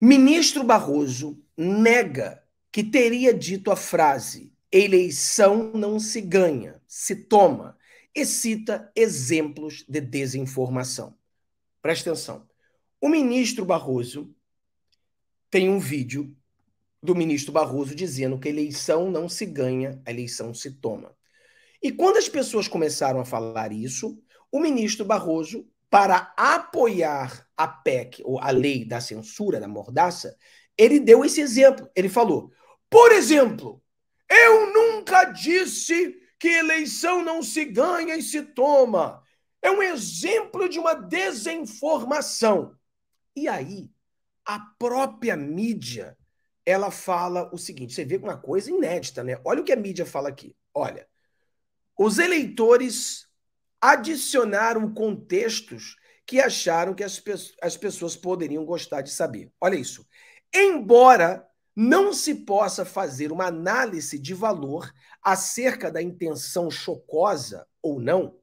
Ministro Barroso nega que teria dito a frase eleição não se ganha, se toma, e cita exemplos de desinformação. Presta atenção. O ministro Barroso tem um vídeo do ministro Barroso dizendo que eleição não se ganha, a eleição se toma. E quando as pessoas começaram a falar isso, o ministro Barroso para apoiar a PEC, ou a lei da censura, da mordaça, ele deu esse exemplo. Ele falou: por exemplo, eu nunca disse que eleição não se ganha e se toma. É um exemplo de uma desinformação. E aí, a própria mídia, ela fala o seguinte: você vê uma coisa inédita, né? Olha o que a mídia fala aqui. Olha, os eleitores adicionaram contextos que acharam que as, pe as pessoas poderiam gostar de saber. Olha isso. Embora não se possa fazer uma análise de valor acerca da intenção chocosa ou não,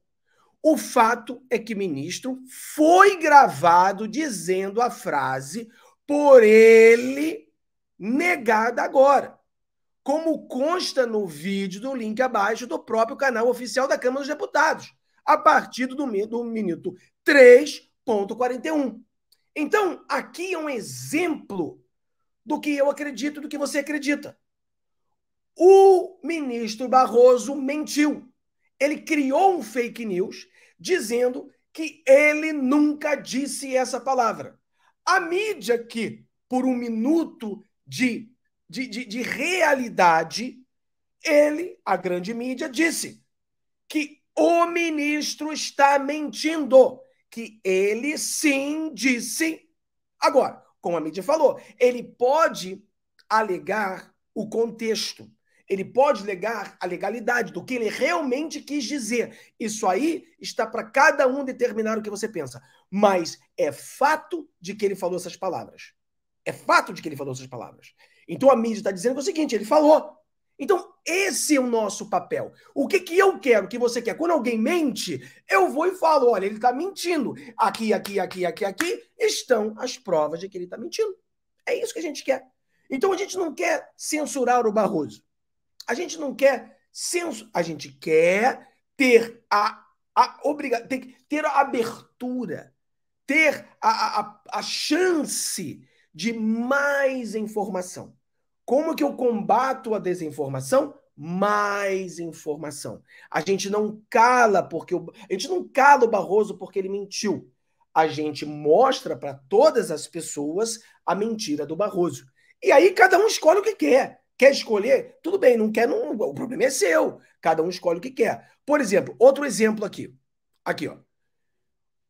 o fato é que ministro foi gravado dizendo a frase por ele negada agora, como consta no vídeo do link abaixo do próprio canal oficial da Câmara dos Deputados a partir do, minuto 3,41. Então, aqui é um exemplo do que eu acredito do que você acredita. O ministro Barroso mentiu. Ele criou um fake news dizendo que ele nunca disse essa palavra. A mídia que, por um minuto de, de, de, de realidade, ele, a grande mídia, disse que o ministro está mentindo, que ele sim disse. Agora, como a mídia falou, ele pode alegar o contexto. Ele pode alegar a legalidade do que ele realmente quis dizer. Isso aí está para cada um determinar o que você pensa. Mas é fato de que ele falou essas palavras. É fato de que ele falou essas palavras. Então a mídia está dizendo o seguinte: ele falou. Então, esse é o nosso papel. O que, que eu quero, que você quer? Quando alguém mente, eu vou e falo: olha, ele está mentindo. Aqui, aqui, aqui, aqui, aqui estão as provas de que ele está mentindo. É isso que a gente quer. Então, a gente não quer censurar o Barroso. A gente não quer censurar. A gente quer ter a, a obriga ter, ter a abertura, ter a, a, a chance de mais informação. Como que eu combato a desinformação? Mais informação. A gente não cala porque o... a gente não cala o Barroso porque ele mentiu. A gente mostra para todas as pessoas a mentira do Barroso. E aí cada um escolhe o que quer. Quer escolher? Tudo bem, não quer, não, o problema é seu. Cada um escolhe o que quer. Por exemplo, outro exemplo aqui. Aqui, ó.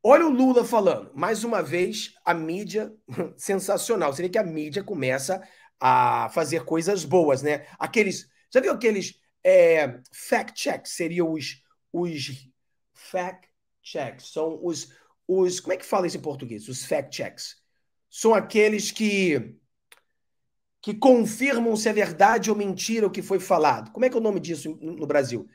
Olha o Lula falando. Mais uma vez, a mídia, sensacional. Você vê que a mídia começa a fazer coisas boas, né? Aqueles. Já viu aqueles é, fact-checks? Seriam os. os fact-checks. São os, os. Como é que fala isso em português? Os fact-checks. São aqueles que. que confirmam se é verdade ou mentira o que foi falado. Como é que é o nome disso no Brasil?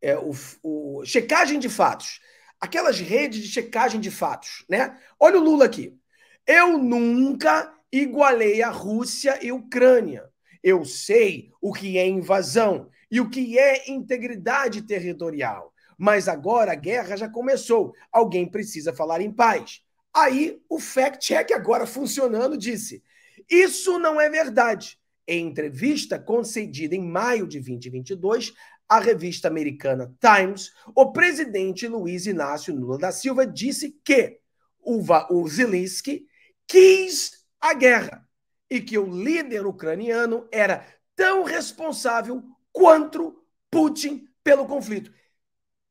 É, o, o, checagem de fatos. Aquelas redes de checagem de fatos, né? Olha o Lula aqui. Eu nunca igualei a Rússia e Ucrânia. Eu sei o que é invasão e o que é integridade territorial. Mas agora a guerra já começou. Alguém precisa falar em paz. Aí o fact-check, agora funcionando, disse: Isso não é verdade. Em entrevista concedida em maio de 2022 à revista americana Times, o presidente Luiz Inácio Lula da Silva disse que o, o Zelensky quis a guerra e que o líder ucraniano era tão responsável quanto Putin pelo conflito.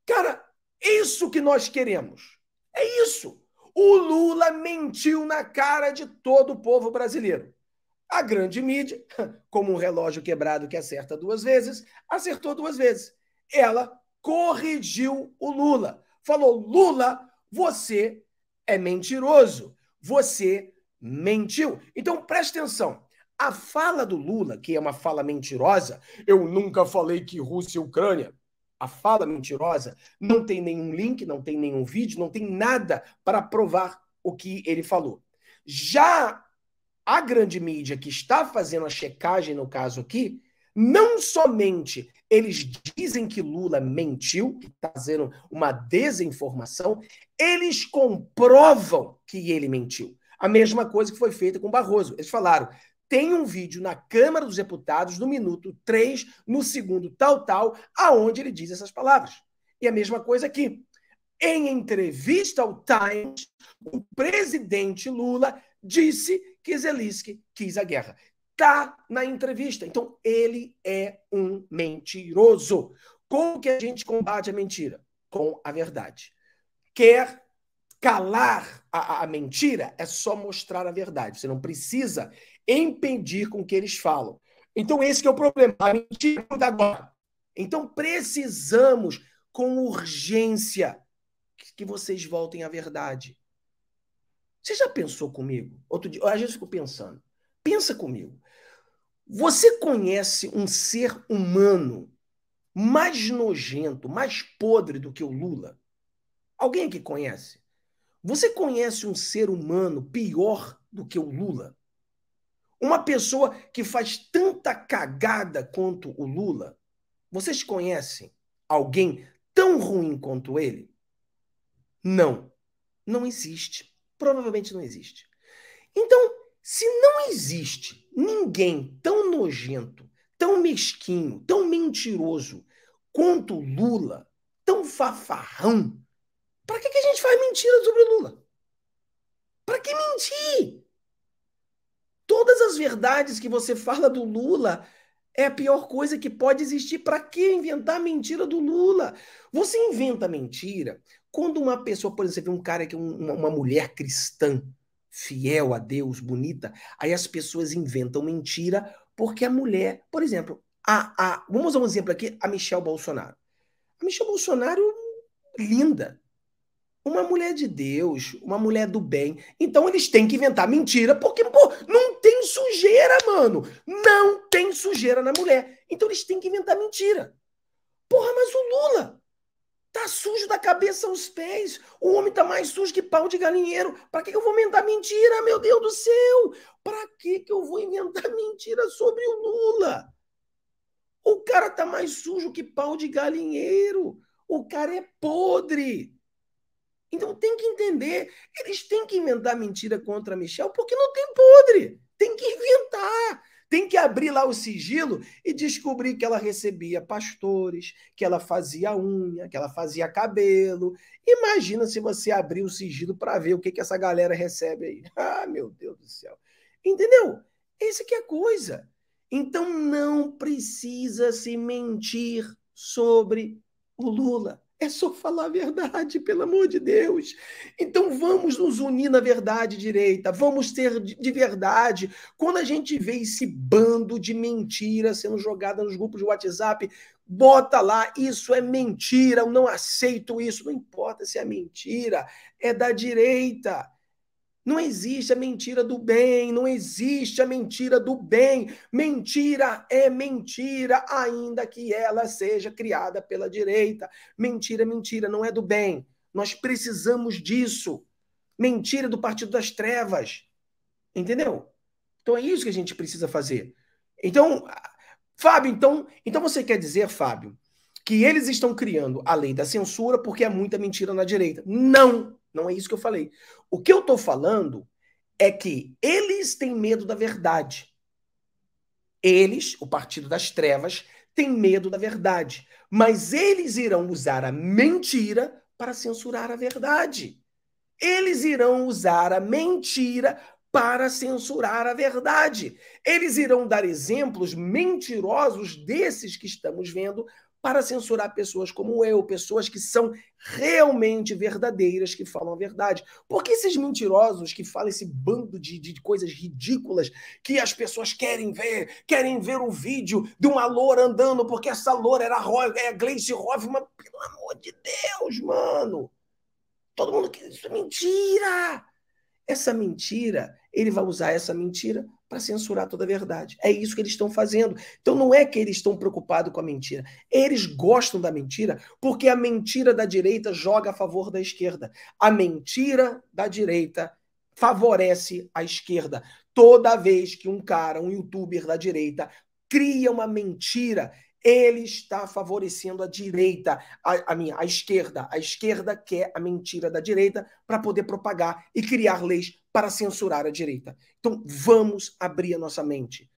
Cara, isso que nós queremos. É isso. O Lula mentiu na cara de todo o povo brasileiro. A grande mídia, como um relógio quebrado que acerta duas vezes, acertou duas vezes. Ela corrigiu o Lula. Falou: Lula, você é mentiroso. Você mentiu. Então preste atenção. A fala do Lula, que é uma fala mentirosa, eu nunca falei que Rússia e Ucrânia. A fala mentirosa não tem nenhum link, não tem nenhum vídeo, não tem nada para provar o que ele falou. Já a grande mídia que está fazendo a checagem no caso aqui, não somente eles dizem que Lula mentiu, que está fazendo uma desinformação, eles comprovam que ele mentiu. A mesma coisa que foi feita com Barroso. Eles falaram: tem um vídeo na Câmara dos Deputados, no minuto 3, no segundo tal, tal, aonde ele diz essas palavras. E a mesma coisa aqui. Em entrevista ao Times, o presidente Lula disse que Zelensky quis a guerra. Tá na entrevista. Então, ele é um mentiroso. Como que a gente combate a mentira? Com a verdade. Quer calar a, a, mentira é só mostrar a verdade. Você não precisa impedir com que eles falam. Então, esse é o problema. A mentira é da agora. Então, precisamos, com urgência, que vocês voltem à verdade. Você já pensou comigo? Outro dia, às vezes fico pensando. Pensa comigo. Você conhece um ser humano mais nojento, mais podre do que o Lula? Alguém que conhece? Você conhece um ser humano pior do que o Lula? Uma pessoa que faz tanta cagada quanto o Lula? Vocês conhecem alguém tão ruim quanto ele? Não. Não existe. Provavelmente não existe. Então, se não existe ninguém tão nojento, tão mesquinho, tão mentiroso quanto Lula, tão fafarrão, para que, que a gente faz mentira sobre o Lula? Para que mentir? Todas as verdades que você fala do Lula é a pior coisa que pode existir. Para que inventar mentira do Lula? Você inventa mentira quando uma pessoa, por exemplo, um cara que é um, uma mulher cristã, fiel a Deus, bonita, aí as pessoas inventam mentira porque a mulher, por exemplo, a, a, vamos usar um exemplo aqui, a Michelle Bolsonaro. A Michelle Bolsonaro linda, uma mulher de Deus, uma mulher do bem. Então eles têm que inventar mentira, porque, pô, não tem sujeira, mano. Não tem sujeira na mulher. Então eles têm que inventar mentira. Porra, mas o Lula tá sujo da cabeça aos pés. O homem tá mais sujo que pau de galinheiro. Para que, que eu vou inventar mentira, meu Deus do céu? Para que, que eu vou inventar mentira sobre o Lula? O cara tá mais sujo que pau de galinheiro. O cara é podre. Então tem que entender, eles têm que inventar mentira contra Michel, porque não tem podre, tem que inventar. Tem que abrir lá o sigilo e descobrir que ela recebia pastores, que ela fazia unha, que ela fazia cabelo. Imagina se você abrir o sigilo para ver o que, que essa galera recebe aí. Ah, meu Deus do céu. Entendeu? Essa que é a coisa. Então não precisa se mentir sobre o Lula. É só falar a verdade, pelo amor de Deus. Então vamos nos unir na verdade direita, vamos ter de verdade. Quando a gente vê esse bando de mentira sendo jogada nos grupos de WhatsApp, bota lá, isso é mentira, eu não aceito isso. Não importa se é mentira, é da direita. Não existe a mentira do bem, não existe a mentira do bem. Mentira é mentira, ainda que ela seja criada pela direita. Mentira é mentira, não é do bem. Nós precisamos disso. Mentira do Partido das Trevas. Entendeu? Então é isso que a gente precisa fazer. Então, Fábio, então, então você quer dizer, Fábio, que eles estão criando a lei da censura porque é muita mentira na direita? Não! Não é isso que eu falei. O que eu estou falando é que eles têm medo da verdade. Eles, o Partido das Trevas, têm medo da verdade. Mas eles irão usar a mentira para censurar a verdade. Eles irão usar a mentira para censurar a verdade. Eles irão dar exemplos mentirosos desses que estamos vendo para censurar pessoas como eu, pessoas que são realmente verdadeiras, que falam a verdade. Porque esses mentirosos que falam esse bando de, de coisas ridículas que as pessoas querem ver, querem ver o vídeo de uma loura andando porque essa loura era é a Gleice Hoffman, pelo amor de Deus, mano! Todo mundo que isso é mentira! essa mentira, ele vai usar essa mentira para censurar toda a verdade. É isso que eles estão fazendo. Então não é que eles estão preocupados com a mentira. Eles gostam da mentira porque a mentira da direita joga a favor da esquerda. A mentira da direita favorece a esquerda. Toda vez que um cara, um youtuber da direita, cria uma mentira ele está favorecendo a direita, a, a minha, a esquerda. A esquerda quer a mentira da direita para poder propagar e criar leis para censurar a direita. Então vamos abrir a nossa mente.